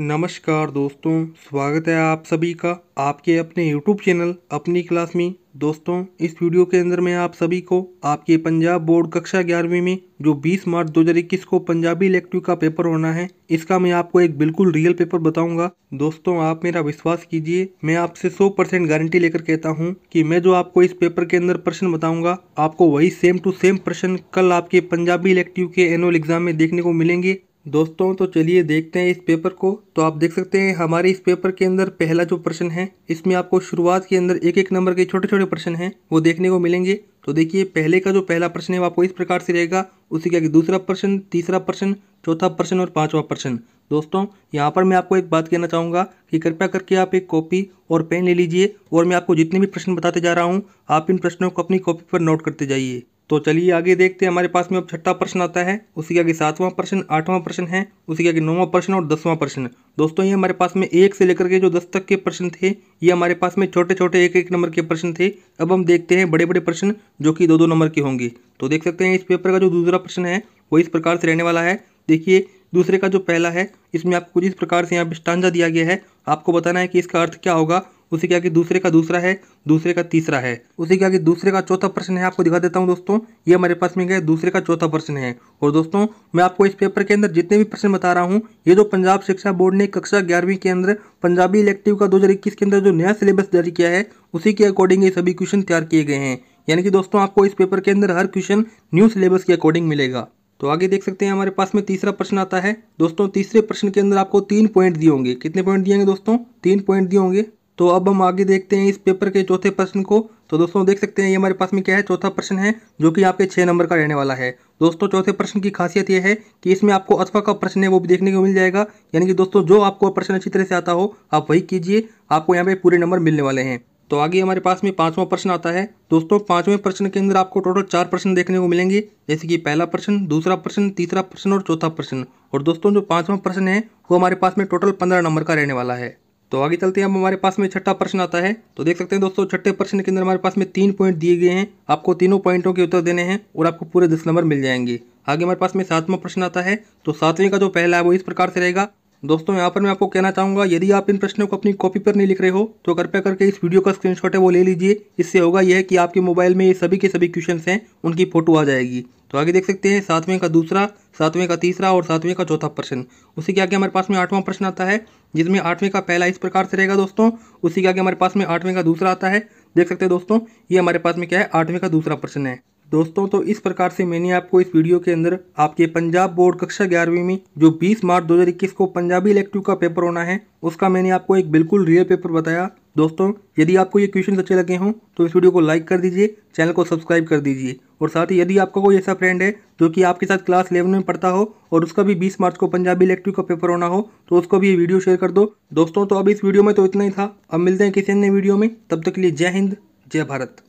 नमस्कार दोस्तों स्वागत है आप सभी का आपके अपने यूट्यूब चैनल अपनी क्लास में दोस्तों इस वीडियो के अंदर मैं आप सभी को आपके पंजाब बोर्ड कक्षा ग्यारहवीं में जो 20 मार्च 2021 को पंजाबी इलेक्टिव का पेपर होना है इसका मैं आपको एक बिल्कुल रियल पेपर बताऊंगा दोस्तों आप मेरा विश्वास कीजिए मैं आपसे 100 परसेंट गारंटी लेकर कहता हूं कि मैं जो आपको इस पेपर के अंदर प्रश्न बताऊंगा आपको वही सेम टू सेम प्रश्न कल आपके पंजाबी इलेक्टिव के एनुअल एग्जाम में देखने को मिलेंगे दोस्तों तो चलिए देखते हैं इस पेपर को तो आप देख सकते हैं हमारे इस पेपर के अंदर पहला जो प्रश्न है इसमें आपको शुरुआत के अंदर एक एक नंबर के छोटे छोटे प्रश्न हैं वो देखने को मिलेंगे तो देखिए पहले का जो पहला प्रश्न है वो आपको इस प्रकार से रहेगा उसी के आगे दूसरा प्रश्न तीसरा प्रश्न चौथा प्रश्न और पाँचवा प्रश्न दोस्तों यहाँ पर मैं आपको एक बात कहना चाहूँगा कि कृपया करके आप एक कॉपी और पेन ले लीजिए और मैं आपको जितने भी प्रश्न बताते जा रहा हूँ आप इन प्रश्नों को अपनी कॉपी पर नोट करते जाइए तो चलिए आगे देखते हैं हमारे पास में अब छठा प्रश्न आता है उसी के आगे सातवां प्रश्न आठवां प्रश्न है उसी के आगे नौवां प्रश्न और दसवां प्रश्न दोस्तों ये हमारे पास में एक से लेकर के जो दस तक के प्रश्न थे ये हमारे पास में छोटे छोटे एक एक नंबर के प्रश्न थे अब हम देखते हैं बड़े बड़े प्रश्न जो कि दो दो नंबर के होंगे तो देख सकते हैं इस पेपर का जो दूसरा प्रश्न है वो इस प्रकार से रहने वाला है देखिए दूसरे का जो पहला है इसमें आपको कुछ इस प्रकार से यहाँ पे स्टांजा दिया गया है आपको बताना है कि इसका अर्थ क्या होगा उसी के आगे दूसरे का दूसरा है दूसरे का तीसरा है उसी के आगे दूसरे का चौथा प्रश्न है आपको दिखा देता हूँ दोस्तों ये हमारे पास में गया दूसरे का चौथा प्रश्न है और दोस्तों मैं आपको इस पेपर के अंदर जितने भी प्रश्न बता रहा हूँ ये जो पंजाब शिक्षा बोर्ड ने कक्षा ग्यारहवीं के अंदर पंजाबी इलेक्टिव का दो के अंदर जो नया सिलेबस जारी किया है उसी के अकॉर्डिंग ये सभी क्वेश्चन तैयार किए गए हैं यानी कि दोस्तों आपको इस पेपर के अंदर हर क्वेश्चन न्यू सिलेबस के अकॉर्डिंग मिलेगा तो आगे देख सकते हैं हमारे पास में तीसरा प्रश्न आता है दोस्तों तीसरे प्रश्न के अंदर आपको तीन पॉइंट दिए होंगे कितने पॉइंट दिए होंगे दोस्तों तीन पॉइंट दिए होंगे तो अब हम आगे देखते हैं इस पेपर के चौथे प्रश्न को तो दोस्तों देख सकते हैं ये हमारे पास में क्या है चौथा प्रश्न है जो कि आपके छः नंबर का रहने वाला है दोस्तों चौथे प्रश्न की खासियत यह है कि इसमें आपको अथवा का प्रश्न है वो भी देखने को मिल जाएगा यानी कि दोस्तों जो आपको प्रश्न अच्छी तरह से आता हो आप वही कीजिए आपको यहाँ पे पूरे नंबर मिलने वाले हैं तो आगे हमारे पास में पांचवा प्रश्न आता है दोस्तों पांचवें प्रश्न के अंदर आपको टोटल चार प्रश्न देखने को मिलेंगे जैसे कि पहला प्रश्न दूसरा प्रश्न तीसरा प्रश्न और चौथा प्रश्न और दोस्तों जो पाँचवा प्रश्न है वो हमारे पास में टोटल पंद्रह नंबर का रहने वाला है तो आगे चलते हैं अब हमारे पास में छठा प्रश्न आता है तो देख सकते हैं दोस्तों छठे प्रश्न के अंदर हमारे पास में तीन पॉइंट दिए गए हैं आपको तीनों पॉइंटों के उत्तर देने हैं और आपको पूरे दस नंबर मिल जाएंगे आगे हमारे पास में सातवां प्रश्न आता है तो सातवें का जो पहला है वो इस प्रकार से रहेगा दोस्तों यहाँ पर मैं आपको कहना चाहूँगा यदि आप इन प्रश्नों को अपनी कॉपी पर नहीं लिख रहे हो तो कृपया करके इस वीडियो का स्क्रीनशॉट है वो ले लीजिए इससे होगा यह कि आपके मोबाइल में ये सभी के सभी क्वेश्चन हैं उनकी फोटो आ जाएगी तो आगे देख सकते हैं सातवें का दूसरा सातवें का तीसरा और सातवें का चौथा प्रश्न उसी के आगे हमारे पास में आठवां प्रश्न आता है जिसमें आठवें का पहला इस प्रकार से रहेगा दोस्तों उसी के आगे हमारे पास में आठवें का दूसरा आता है देख सकते हैं दोस्तों ये हमारे पास में क्या है आठवें का दूसरा प्रश्न है दोस्तों तो इस प्रकार से मैंने आपको इस वीडियो के अंदर आपके पंजाब बोर्ड कक्षा ग्यारहवीं में जो 20 मार्च 2021 को पंजाबी इलेक्टिव का पेपर होना है उसका मैंने आपको एक बिल्कुल रियल पेपर बताया दोस्तों यदि आपको ये क्वेश्चन अच्छे लगे हों तो इस वीडियो को लाइक कर दीजिए चैनल को सब्सक्राइब कर दीजिए और साथ ही यदि आपका कोई ऐसा फ्रेंड है जो कि आपके साथ क्लास इलेवन में पढ़ता हो और उसका भी बीस मार्च को पंजाबी इलेक्टिव का पेपर होना हो तो उसको भी ये वीडियो शेयर कर दो दोस्तों तो अब इस वीडियो में तो इतना ही था अब मिलते हैं किसी अन्य वीडियो में तब तक के लिए जय हिंद जय भारत